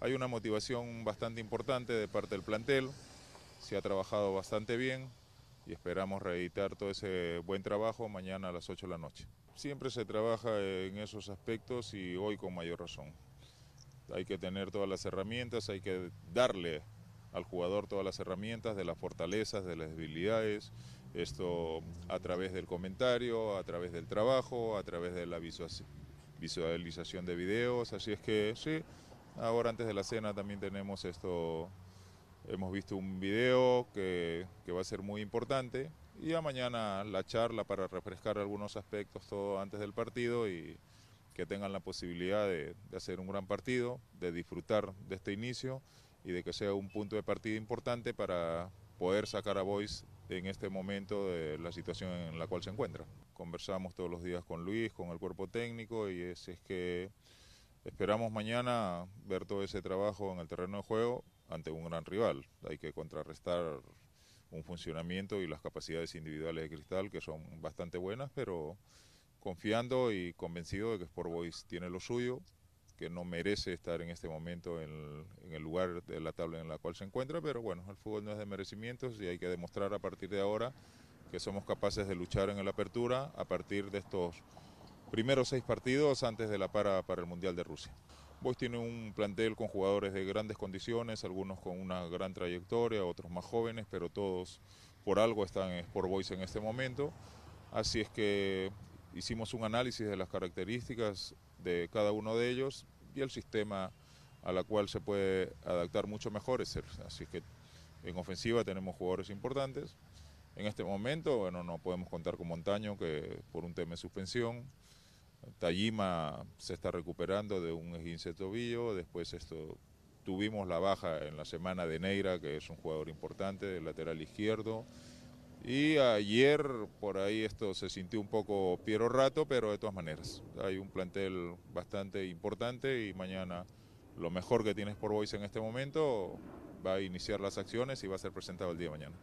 Hay una motivación bastante importante de parte del plantel, se ha trabajado bastante bien y esperamos reeditar todo ese buen trabajo mañana a las 8 de la noche. Siempre se trabaja en esos aspectos y hoy con mayor razón. Hay que tener todas las herramientas, hay que darle al jugador todas las herramientas de las fortalezas, de las debilidades, esto a través del comentario, a través del trabajo, a través de la visualización de videos, así es que sí, Ahora antes de la cena también tenemos esto, hemos visto un video que, va a ser muy importante y a mañana la charla para refrescar algunos aspectos todo antes del partido y que tengan la posibilidad de, hacer un gran partido, de disfrutar de este inicio y de que sea un punto de partida importante para poder sacar a Boys en este momento de la situación en la cual se encuentra. Conversamos todos los días con Luis, con el cuerpo técnico y es que Esperamos mañana ver todo ese trabajo en el terreno de juego ante un gran rival. Hay que contrarrestar un funcionamiento y las capacidades individuales de Cristal, que son bastante buenas, pero confiando y convencido de que Sport Boys tiene lo suyo, que no merece estar en este momento en el, en el, lugar de la tabla en la cual se encuentra, pero bueno, el fútbol no es de merecimientos y hay que demostrar a partir de ahora que somos capaces de luchar en la apertura a partir de estos primeros seis partidos antes de la para para el Mundial de Rusia. Boys tiene un plantel con jugadores de grandes condiciones, algunos con una gran trayectoria, otros más jóvenes, pero todos por algo están por Boys en este momento. Así es que hicimos un análisis de las características de cada uno de ellos y el sistema a la cual se puede adaptar mucho mejor Así es que en ofensiva tenemos jugadores importantes. En este momento, bueno, no podemos contar con Montaño, que por un tema de suspensión, Tallima se está recuperando de un esguince de tobillo, después esto, tuvimos la baja en la semana de Neira, que es un jugador importante, del lateral izquierdo. Y ayer por ahí esto se sintió un poco Piero Rato, pero de todas maneras hay un plantel bastante importante y mañana lo mejor que tienes por voice en este momento va a iniciar las acciones y va a ser presentado el día de mañana.